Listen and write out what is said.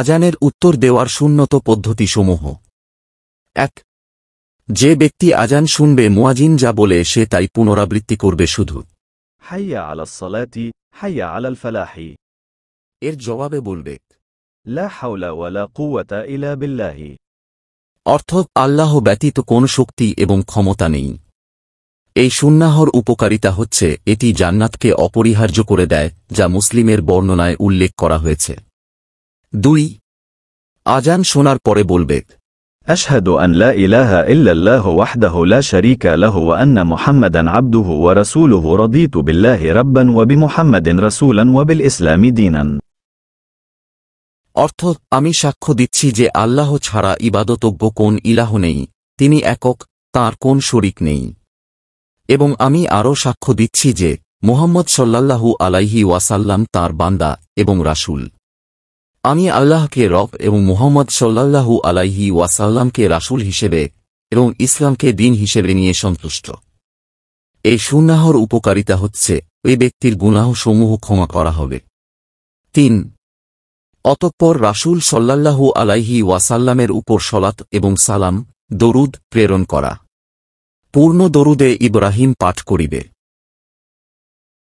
আজানের উত্তর দেওয়ার শূন্যত পদ্ধতিসমূহ এক যে ব্যক্তি আজান শুনবে মুয়াজিন যা বলে সে তাই পুনরাবৃত্তি করবে শুধু হাইয়া আলা হাইয়া আলাল ফালাহি এর জবাবে বলবে লা ইলা বিল্লাহি অর্থ আল্লাহ ব্যতীত কোন শক্তি এবং ক্ষমতা নেই এই সুন্নাহর উপকারিতা হচ্ছে এটি জান্নাতকে অপরিহার্য করে দেয় যা মুসলিমের বর্ণনায় উল্লেখ করা হয়েছে দুই আজান শোনার পরে বলবে أشهد أن لا إله إلا الله وحده لا شريك له وأن محمدا عبده ورسوله رضيت بالله ربا وبمحمد رسولا وبالإسلام دينا অর্থ আমি সাক্ষ্য দিচ্ছি যে আল্লাহ ছাড়া ইবাদতজ্ঞ কোন ইলাহ নেই তিনি একক তার কোন শরিক নেই এবং আমি আরও সাক্ষ্য দিচ্ছি যে মোহাম্মদ সল্লাল্লাহু আলাইহি ওয়াসাল্লাম তার বান্দা এবং রাসুল আমি আল্লাহকে রব এবং মুহম্মদ সাল্লাহু আলাইহি ওয়াসাল্লামকে রাসুল হিসেবে এবং ইসলামকে দিন হিসেবে নিয়ে সন্তুষ্ট এই সুন্নাহর উপকারিতা হচ্ছে ওই ব্যক্তির গুনাহসমূহ ক্ষমা করা হবে তিন অতঃপর রাসুল সল্লাল্লাহু আলাইহি ওয়াসাল্লামের উপর সলাত এবং সালাম দরুদ প্রেরণ করা পূর্ণ দরুদে ইব্রাহিম পাঠ করিবে